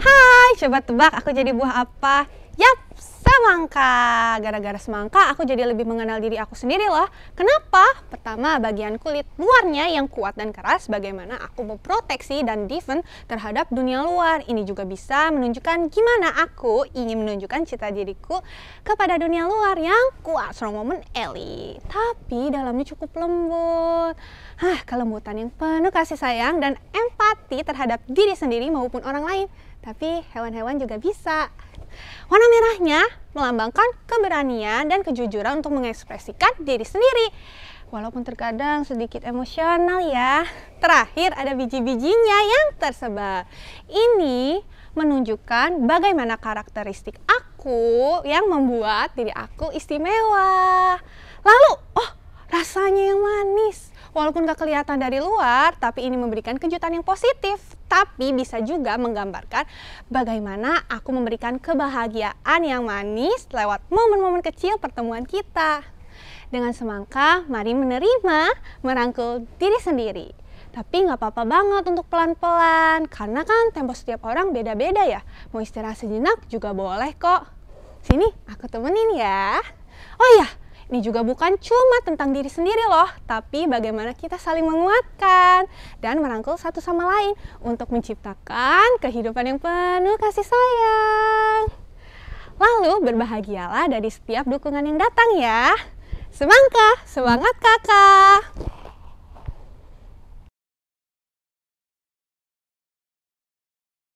Hai, coba tebak aku jadi buah apa? Yap, semangka. Gara-gara semangka, aku jadi lebih mengenal diri aku sendiri loh. Kenapa? Pertama, bagian kulit luarnya yang kuat dan keras, bagaimana aku memproteksi dan defend terhadap dunia luar. Ini juga bisa menunjukkan gimana aku ingin menunjukkan cita diriku kepada dunia luar yang kuat, strong woman Ellie. Tapi dalamnya cukup lembut. Hah, kelembutan yang penuh kasih sayang dan empati terhadap diri sendiri maupun orang lain. Tapi hewan-hewan juga bisa. Warna merahnya melambangkan keberanian dan kejujuran untuk mengekspresikan diri sendiri. Walaupun terkadang sedikit emosional ya. Terakhir ada biji-bijinya yang tersebar. Ini menunjukkan bagaimana karakteristik aku yang membuat diri aku istimewa. Lalu, oh rasanya yang manis, Walaupun gak kelihatan dari luar, tapi ini memberikan kejutan yang positif. Tapi bisa juga menggambarkan bagaimana aku memberikan kebahagiaan yang manis lewat momen-momen kecil pertemuan kita. Dengan semangka, mari menerima, merangkul diri sendiri. Tapi nggak apa-apa banget untuk pelan-pelan, karena kan tempo setiap orang beda-beda ya. Mau istirahat sejenak juga boleh kok. Sini, aku temenin ya. Oh iya, ini juga bukan cuma tentang diri sendiri loh, tapi bagaimana kita saling menguatkan dan merangkul satu sama lain untuk menciptakan kehidupan yang penuh kasih sayang. Lalu berbahagialah dari setiap dukungan yang datang ya. Semangka, semangat kakak!